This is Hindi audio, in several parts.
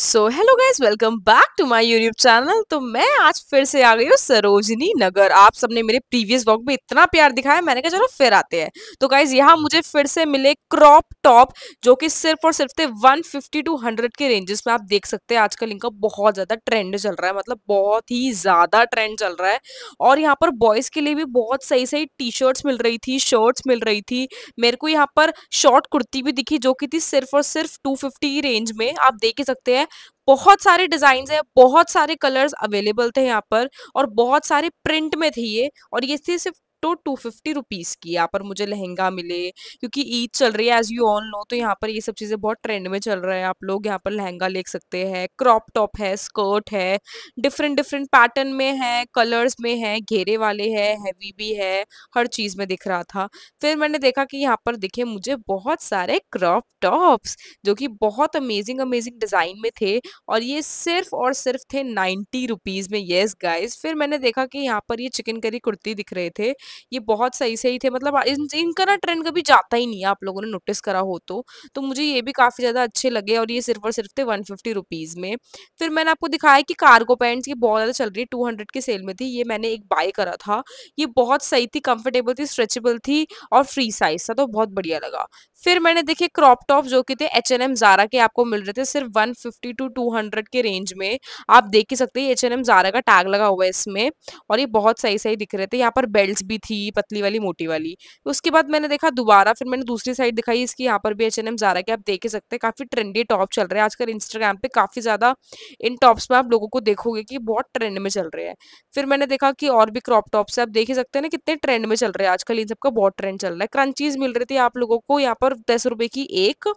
so hello guys welcome back to my YouTube channel तो मैं आज फिर से आ गई हूँ सरोजनी नगर आप सबने मेरे प्रीवियस व्लॉग में इतना प्यार दिखाया मैंने कहा चलो फिर आते हैं तो गाइज यहाँ मुझे फिर से मिले क्रॉप टॉप जो कि सिर्फ और सिर्फ थे 150 टू हंड्रेड के रेंजेस में आप देख सकते हैं आजकल इनका बहुत ज़्यादा ट्रेंड चल रहा है मतलब बहुत ही ज़्यादा ट्रेंड चल रहा है और यहाँ पर बॉयज़ के लिए भी बहुत सही सही टी शर्ट्स मिल रही थी शर्ट्स मिल रही थी मेरे को यहाँ पर शॉर्ट कुर्ती भी दिखी जो कि थी सिर्फ और सिर्फ टू फिफ्टी रेंज में आप देख ही सकते हैं है बहुत सारे डिज़ाइन है बहुत सारे कलर्स अवेलेबल थे यहाँ पर और बहुत सारे प्रिंट में थी ये और ये थी सिर्फ तो टू फिफ्टी रुपीज़ की यहाँ पर मुझे लहंगा मिले क्योंकि ईद चल रही है एज यू ऑल नो तो यहाँ पर ये सब चीज़ें बहुत ट्रेंड में चल रहा है आप लोग यहाँ पर लहंगा ले सकते हैं क्रॉप टॉप है स्कर्ट है डिफरेंट डिफरेंट पैटर्न में है कलर्स में है घेरे वाले है हैवी भी है हर चीज़ में दिख रहा था फिर मैंने देखा कि यहाँ पर दिखे मुझे बहुत सारे क्रॉप टॉप्स जो कि बहुत अमेजिंग अमेजिंग डिज़ाइन में थे और ये सिर्फ और सिर्फ थे नाइन्टी रुपीज़ में येस गाइज फिर मैंने देखा कि यहाँ पर ये चिकन करी कुर्ती दिख रहे थे ये बहुत सही सही थे मतलब इन इनका ना ट्रेंड कभी जाता ही नहीं है आप लोगों ने नोटिस करा हो तो तो मुझे ये भी काफ़ी ज़्यादा अच्छे लगे और ये सिर्फ और सिर्फ थे वन फिफ्टी रुपीज़ में फिर मैंने आपको दिखाया कि कार्गो पैंट्स ये बहुत ज़्यादा चल रही है टू हंड्रेड की सेल में थी ये मैंने एक बाय करा था ये बहुत सही थी कम्फर्टेबल थी स्ट्रेचेबल थी और फ्री साइज था तो बहुत बढ़िया लगा फिर मैंने देखे क्रॉप टॉप जो कि थे एच एन एम जारा के आपको मिल रहे थे सिर्फ one fifty to two hundred के रेंज में आप देख ही सकते हैं एच एन एम जारा का टैग लगा हुआ है इसमें और ये बहुत सही सही दिख रहे थे यहाँ पर बेल्ट भी थी पतली वाली मोटी वाली उसके बाद मैंने देखा दोबारा फिर मैंने दूसरी साइड दिखाई इसकी यहाँ पर भी एच एन एम जारा की आप देख ही सकते हैं काफ़ी ट्रेंडी टॉप चल रहे हैं आजकल इंस्टाग्राम पे काफ़ी ज़्यादा इन टॉप्स में आप लोगों को देखोगे की बहुत ट्रेंड में चल रहे हैं फिर मैंने देखा कि और भी क्रॉप टॉप्स आप देख ही सकते हैं ना कितने ट्रेंड में चल रहे हैं आजकल इन सबका बहुत ट्रेंड चल रहा है क्रंचीज मिल रही थी आप लोगों को यहाँ पर दस रुपए की एक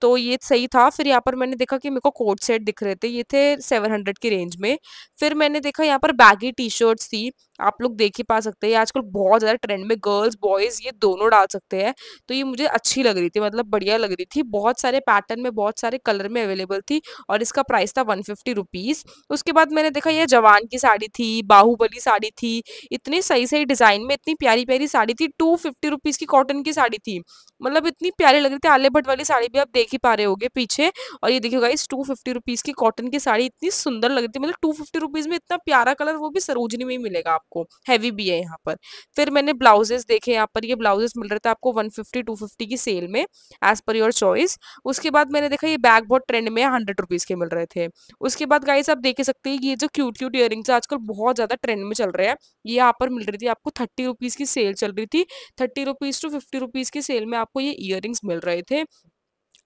तो ये सही था फिर यहाँ पर मैंने देखा कि मेरे को कोट सेट दिख रहे थे ये थे सेवन हंड्रेड की रेंज में फिर मैंने देखा यहाँ पर बैगी टी शर्ट्स थी आप लोग देख ही पा सकते हैं आजकल बहुत ज़्यादा ट्रेंड में गर्ल्स बॉयज़ ये दोनों डाल सकते हैं तो ये मुझे अच्छी लग रही थी मतलब बढ़िया लग रही थी बहुत सारे पैटर्न में बहुत सारे कलर में अवेलेबल थी और इसका प्राइस था वन फिफ्टी रुपीज़ उसके बाद मैंने देखा ये जवान की साड़ी थी बाहुबली साड़ी थी इतनी सही सही डिज़ाइन में इतनी प्यारी प्यारी साड़ी थी टू फिफ्टी रुपीज़ की कॉटन की साड़ी थी मतलब इतनी प्यारी लग रही थी आले भट्ट वाली साड़ी भी आप देख ही पा रहे होगे पीछे और ये देखिएगा इस टू फिफ्टी रुपीज़ की कॉटन की साड़ी इतनी सुंदर लग रही थी मतलब टू फिफ्टी रुपीज़ में इतना प्यारा कलर वो भी सरोजनी में ही मिलेगा आपको आपको हैवी भी है यहाँ पर फिर मैंने ब्लाउजेस देखे यहाँ पर ये ब्लाउजेस मिल रहे थे आपको 150 250 की सेल में एज पर योर चॉइस उसके बाद मैंने देखा ये बैग बहुत ट्रेंड में हंड्रेड रुपीज़ के मिल रहे थे उसके बाद गाइस आप देख सकते हैं ये जो क्यूट क्यूट ईयर आजकल बहुत ज़्यादा ट्रेंड में चल रहे हैं ये यहाँ पर मिल रही थी आपको थर्टी रुपीज़ की सेल चल रही थी thirty rupees to fifty rupees की सेल में आपको ये ईयर मिल रहे थे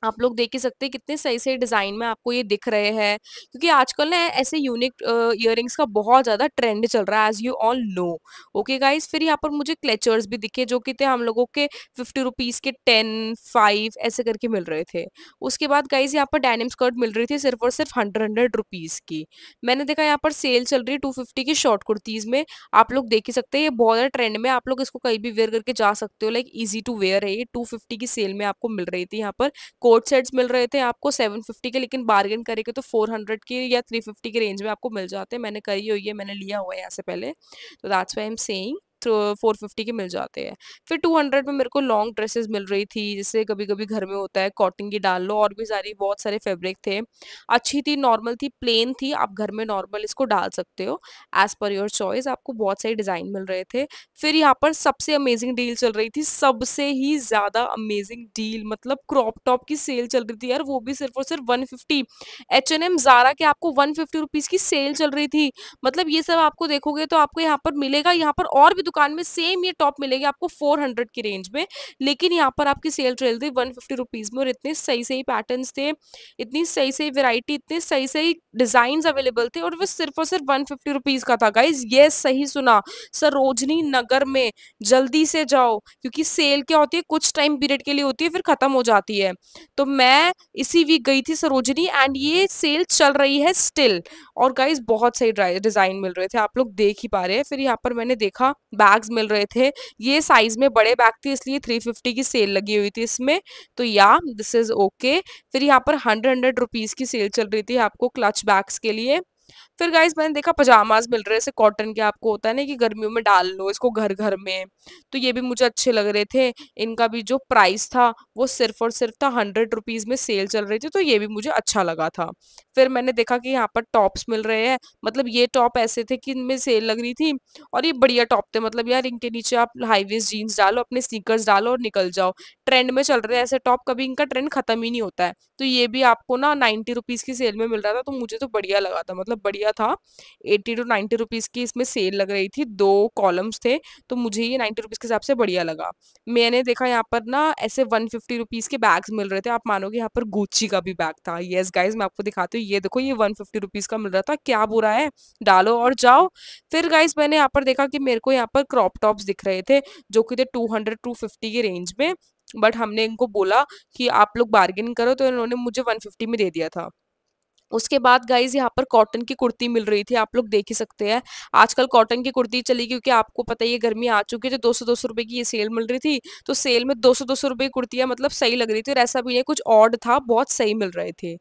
आप लोग देख ही सकते हैं कितने सही सही डिज़ाइन में आपको ये दिख रहे हैं क्योंकि आजकल ना ऐसे यूनिक इयर का बहुत ज़्यादा ट्रेंड चल रहा है as you all know okay guys फिर यहाँ पर मुझे क्लेचर्स भी दिखे जो कि थे हम लोगों के फिफ्टी रुपीज़ के टेन फाइव ऐसे करके मिल रहे थे उसके बाद गाइज यहाँ पर डायनिम स्कर्ट मिल रही थी सिर्फ और सिर्फ हंड्रेड हंड्रेड रुपीज़ की मैंने देखा यहाँ पर सेल चल रही है टू फिफ्टी की शॉर्ट कुर्तीज़ में आप लोग देख ही सकते हैं ये बहुत ज़्यादा ट्रेंड में आप लोग इसको कहीं भी वेयर करके जा सकते हो लाइक ईजी टू वेयर है ये टू फिफ्टी की सेल में आपको मिल रही थी यहाँ पर कोट कोट सेट्स मिल रहे थे आपको सेवन फिफ्टी के लेकिन बार्गेन करेंगे तो फोर हंड्रेड के या थ्री फिफ्टी के रेंज में आपको मिल जाते हैं मैंने करी हुई है मैंने लिया हुआ है यहाँ से पहले तो that's why am saying four fifty के मिल जाते हैं फिर टू हंड्रेड में मेरे को लॉन्ग ड्रेसेस मिल रही थी जैसे कभी कभी घर में होता है कॉटन की डाल लो और भी सारी बहुत सारे फेब्रिक थे अच्छी थी नॉर्मल थी प्लेन थी आप घर में नॉर्मल इसको डाल सकते हो एज पर योर चॉइस आपको बहुत सारे डिज़ाइन मिल रहे थे फिर यहाँ पर सबसे अमेजिंग डील चल रही थी सबसे ही ज़्यादा अमेजिंग डील मतलब क्रॉप टॉप की सेल चल रही थी यार वो भी सिर्फ और सिर्फ one fifty H N M Zara के आपको वन फिफ्टी रुपीज़ की सेल चल रही थी मतलब ये सब आपको देखोगे तो आपको यहाँ पर मिलेगा यहाँ पर और भी दुकान में सेम ये टॉप मिलेंगे आपको फोर हंड्रेड की रेंज में लेकिन यहाँ पर आपकी सेल ट्रेल थी वन फिफ्टी रुपीज़ में और इतने सही सही पैटर्न थे इतनी सही सही वेराइटी इतने सही सही डिज़ाइन अवेलेबल थे और वो सिर्फ और सिर्फ वन फिफ्टी रुपीज़ का था गाइज ये सही सुना सरोजनी नगर में जल्दी से जाओ क्योंकि सेल क्या होती है कुछ टाइम पीरियड के लिए होती है फिर ख़त्म हो जाती है तो मैं इसी वीक गई थी सरोजनी एंड ये सेल चल रही है स्टिल और गाइज बहुत सही डिज़ाइन मिल रहे थे आप लोग देख ही पा रहे हैं फिर यहाँ पर मैंने देखा बैग्स मिल रहे थे ये साइज में बड़े बैग थे इसलिए थ्री फिफ्टी की सेल लगी हुई थी इसमें तो या दिस इज ओके फिर यहाँ पर हंड्रेड हंड्रेड रुपीज़ की सेल चल रही थी आपको क्लच बैग्स के लिए फिर गाइज मैंने देखा पजामाज मिल रहे थे कॉटन के आपको होता है ना कि गर्मियों में डाल लो इसको घर घर में तो ये भी मुझे अच्छे लग रहे थे इनका भी जो प्राइस था वो सिर्फ और सिर्फ था हंड्रेड रुपीज़ में सेल चल रही थी तो ये भी मुझे अच्छा लगा था फिर मैंने देखा कि यहाँ पर टॉप्स मिल रहे हैं मतलब ये टॉप ऐसे थे कि इनमें सेल लग रही थी और ये बढ़िया टॉप थे मतलब यार इनके नीचे आप वेस्ट जीन्स डालो अपने स्नीकर्स डालो और निकल जाओ ट्रेंड में चल रहे ऐसे टॉप कभी इनका ट्रेंड खत्म ही नहीं होता है तो ये भी आपको ना नाइन्टी रुपीज़ की सेल में मिल रहा था तो मुझे तो बढ़िया लगा था मतलब बढ़िया किया था एट्टी टू नाइन्टी रुपीज़ की इसमें सेल लग रही थी दो कॉलम्स थे तो मुझे ये नाइन्टी रुपीज़ के हिसाब से बढ़िया लगा मैंने देखा यहाँ पर ना ऐसे वन फिफ्टी रुपीज़ के बैग्स मिल रहे थे आप मानोगे यहाँ पर गुच्ची का भी बैग था येस गाइज मैं आपको दिखाती हूँ ये देखो ये वन फिफ्टी का मिल रहा था क्या बुरा है डालो और जाओ फिर गाइज मैंने यहाँ पर देखा कि मेरे को यहाँ पर क्रॉप टॉप्स दिख रहे थे जो कि थे two hundred two fifty range में बट हमने इनको बोला कि आप लोग बार्गेनिंग करो तो इन्होंने मुझे 150 में दे दिया था उसके बाद गाइज यहाँ पर कॉटन की कुर्ती मिल रही थी आप लोग देख ही सकते हैं आजकल कॉटन की कुर्ती चली क्योंकि आपको पता ही है गर्मी आ चुकी है तो दो सौ दो सौ रुपये की ये सेल मिल रही थी तो सेल में दो सौ दो सौ की कुर्तियाँ मतलब सही लग रही थी और ऐसा भी नहीं कुछ ऑड था बहुत सही मिल रहे थे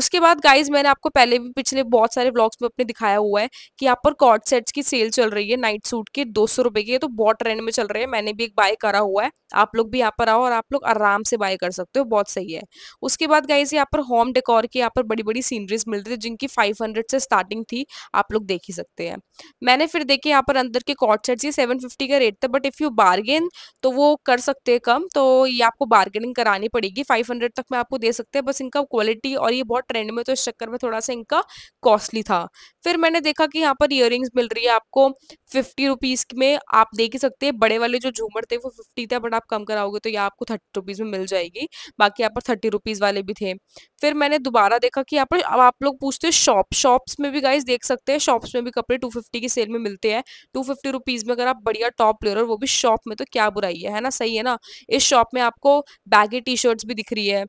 उसके बाद गाइज मैंने आपको पहले भी पिछले बहुत सारे ब्लॉग्स में अपने दिखाया हुआ है कि यहाँ पर कॉट सेट्स की सेल चल रही है नाइट सूट के दो सौ रुपये की तो बहुत ट्रेंड में चल रहे हैं मैंने भी एक बाय करा हुआ है आप लोग भी यहाँ पर आओ और आप लोग आराम से बाय कर सकते हो बहुत सही है उसके बाद गाइज यहाँ पर होम डेकोर की यहाँ पर बड़ी बड़ी सीन डिग्रीज मिल रही थी जिनकी 500 से स्टार्टिंग थी आप लोग देख ही सकते हैं मैंने फिर देखे यहाँ पर अंदर के कॉट सेट्स ये 750 का रेट था बट इफ़ यू बार्गेन तो वो कर सकते हैं कम तो ये आपको बार्गेनिंग करानी पड़ेगी 500 तक मैं आपको दे सकते हैं बस इनका क्वालिटी और ये बहुत ट्रेंड में तो इस चक्कर में थोड़ा सा इनका कॉस्टली था फिर मैंने देखा कि यहाँ पर इयर मिल रही है आपको फिफ्टी रुपीज़ में आप देख ही सकते हैं बड़े वाले जो झूमर थे वो फिफ्टी था बट आप कम कराओगे तो ये आपको थर्टी रुपीज़ में मिल जाएगी बाकी यहाँ पर थर्टी रुपीज़ वाले भी थे फिर मैंने दोबारा देखा कि यहाँ पर अब आप लोग पूछते हो शॉप शॉप्स में भी गाइस देख सकते हैं शॉप्स में भी कपड़े टू फिफ्टी की सेल में मिलते हैं टू फिफ्टी रुपीज़ में अगर आप बढ़िया टॉप ले रहे हो वो भी शॉप में तो क्या बुराई है है ना सही है ना इस शॉप में आपको बैगी टी शर्ट्स भी दिख रही है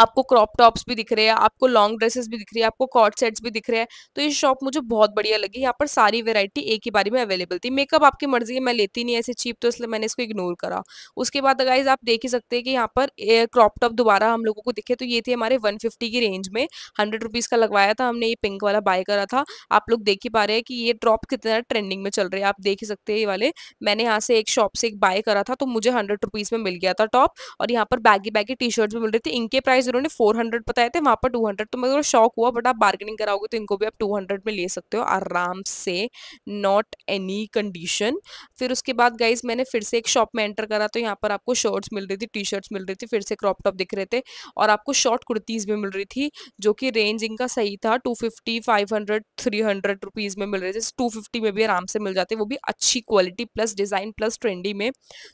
आपको क्रॉप टॉप्स भी दिख रहे हैं आपको लॉन्ग ड्रेसेस भी दिख रही है आपको कॉट सेट्स भी दिख रहे हैं तो ये शॉप मुझे बहुत बढ़िया लगी यहाँ पर सारी वेरायटी एक ही बारी में अवेलेबल थी मेकअप आपकी मर्जी है मैं लेती नहीं ऐसे चीप तो इसलिए मैंने इसको इग्नोर करा उसके बाद अगर आप देख ही सकते हैं कि यहाँ पर क्रॉप टॉप दोबारा हम लोगों को दिखे तो ये थी हमारे वन की रेंज में हंड्रेड रुपीज़ का लगवाया था हमने ये पिंक वाला बाय करा था आप लोग देख ही पा रहे हैं कि ये ड्रॉप कितना ट्रेंडिंग में चल रहे हैं आप देख ही सकते हैं ये वाले मैंने यहाँ से एक शॉप से एक बाय करा था तो मुझे हंड्रेड रुपीज़ में मिल गया था टॉप और यहाँ पर बैगी बैगी टी शर्ट भी मिल रही थी इनके प्राइस प्राइस इन्होंने फोर हंड्रेड बताए थे वहाँ पर टू हंड्रेड तो मेरे को शौक हुआ बट आप बार्गेनिंग कराओगे तो इनको भी आप टू हंड्रेड में ले सकते हो आराम से नॉट एनी कंडीशन फिर उसके बाद गाइज मैंने फिर से एक शॉप में एंटर करा तो यहाँ पर आपको शर्ट्स मिल रही थी टी शर्ट्स मिल रही थी फिर से क्रॉप टॉप दिख रहे थे और आपको शॉर्ट कुर्तीज़ भी मिल रही थी जो कि रेंज इनका सही था two fifty five hundred three hundred rupees में मिल रहे थे टू फिफ्टी में भी आराम से मिल जाते वो भी अच्छी quality plus design plus trendy में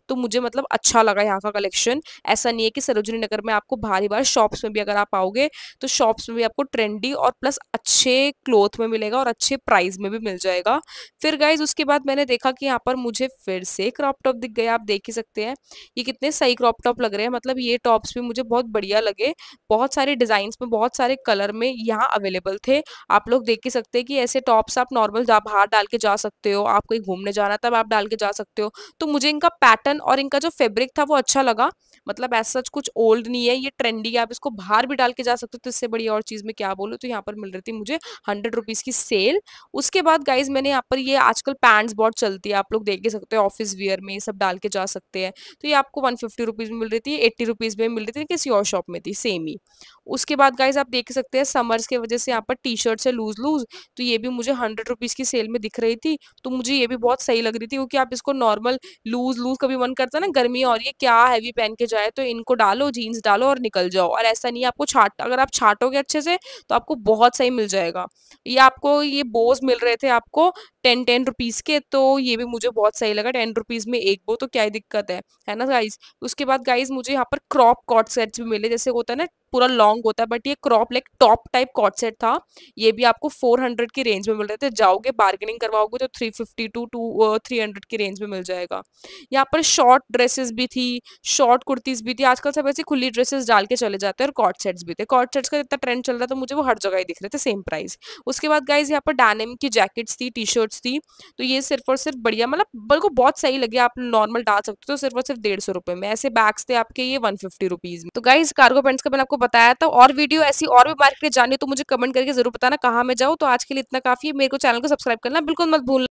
तो मुझे मतलब अच्छा लगा यहाँ का कलेक्शन ऐसा नहीं है कि सरोजनी नगर में आपको भारी बार शॉप शॉप्स में भी अगर आप आओगे तो शॉप्स में भी आपको ट्रेंडी और प्लस अच्छे क्लोथ में मिलेगा और अच्छे प्राइस में भी मिल जाएगा फिर गाइज उसके बाद मैंने देखा कि यहाँ पर मुझे फिर से क्रॉप टॉप दिख गए आप देख ही सकते हैं ये कितने सही क्रॉप टॉप लग रहे हैं मतलब ये टॉप्स भी मुझे बहुत बढ़िया लगे बहुत सारे डिजाइन में बहुत सारे कलर में यहाँ अवेलेबल थे आप लोग देख ही सकते हैं कि ऐसे टॉप्स आप नॉर्मल बाहर डाल के जा सकते हो आप कहीं घूमने जाना तब आप डाल के जा सकते हो तो मुझे इनका पैटर्न और इनका जो फेब्रिक था वो अच्छा लगा मतलब ऐसा सच कुछ ओल्ड नहीं है ये ट्रेंडी है आप इसको बाहर भी डाल के जा सकते हो तो इससे बड़ी और चीज़ में क्या बोलूँ तो यहाँ पर मिल रही थी मुझे हंड्रेड रुपीज़ की सेल उसके बाद गाइज मैंने यहाँ पर ये आजकल पैंट्स बहुत चलती है आप लोग देख सकते हैं ऑफिस वियर में ये सब डाल के जा सकते हैं तो ये आपको वन फिफ्टी में मिल रही थी एट्टी रुपीज़ में मिल रही थी किसी और शॉप में थी सेम ही उसके बाद गाइज आप देख सकते हैं समर्स के वजह से यहाँ पर टी शर्ट है लूज लूज तो ये भी मुझे हंड्रेड रुपीज़ की सेल में दिख रही थी तो मुझे ये भी बहुत सही लग रही थी क्योंकि आप इसको नॉर्मल लूज लूज कभी मन करता है ना गर्मी और ये क्या हैवी पहन के जाए तो इनको डालो जीन्स डालो और निकल जाओ और ऐसा नहीं आपको छाट अगर आप छाटोगे अच्छे से तो आपको बहुत सही मिल जाएगा ये आपको ये बोज मिल रहे थे आपको टेन टेन रुपीज़ के तो ये भी मुझे बहुत सही लगा टेन रुपीज़ में एक बो तो क्या ही दिक्कत है है ना गाइज उसके बाद गाइज मुझे यहाँ पर क्रॉप कॉट सेट्स भी मिले जैसे होता है ना पूरा लॉन्ग होता है बट ये crop like top type co-ord set था ये भी आपको 400 की रेंज में मिल रहे थे जाओगे बार्गेनिंग करवाओगे तो 350 टू टू थ्री हंड्रेड की रेंज में मिल जाएगा यहाँ पर शॉर्ट ड्रेसेस भी थी शॉर्ट कुर्तीज़ भी थी आजकल सब ऐसी खुली ड्रेसेस डाल के चले जाते हैं और कॉट सेट्स भी थे कॉट सेट्स का जितना ट्रेंड चल रहा था मुझे वो हर जगह ही दिख रहे थे सेम प्राइस उसके बाद गाइज यहाँ पर डायनेम की जैकेट्स थी टी शर्ट्स थी तो ये सिर्फ और सिर्फ बढ़िया मतलब बल्कि बहुत सही लगे आप नॉर्मल डाल सकते हो तो सिर्फ और सिर्फ डेढ़ सौ रुपये में ऐसे बैग्स थे आपके ये वन फिफ्टी रुपीज़ में तो गाइज कार्गो पेंट्स का मैंने आपको बताया था और वीडियो ऐसी और भी मार्केट जानी तो मुझे कमेंट करके जरूर बताना कहाँ मैं जाऊँ तो आज के लिए इतना काफी है मेरे को चैनल को सब्सक्राइब करना बिल्कुल मत भूलना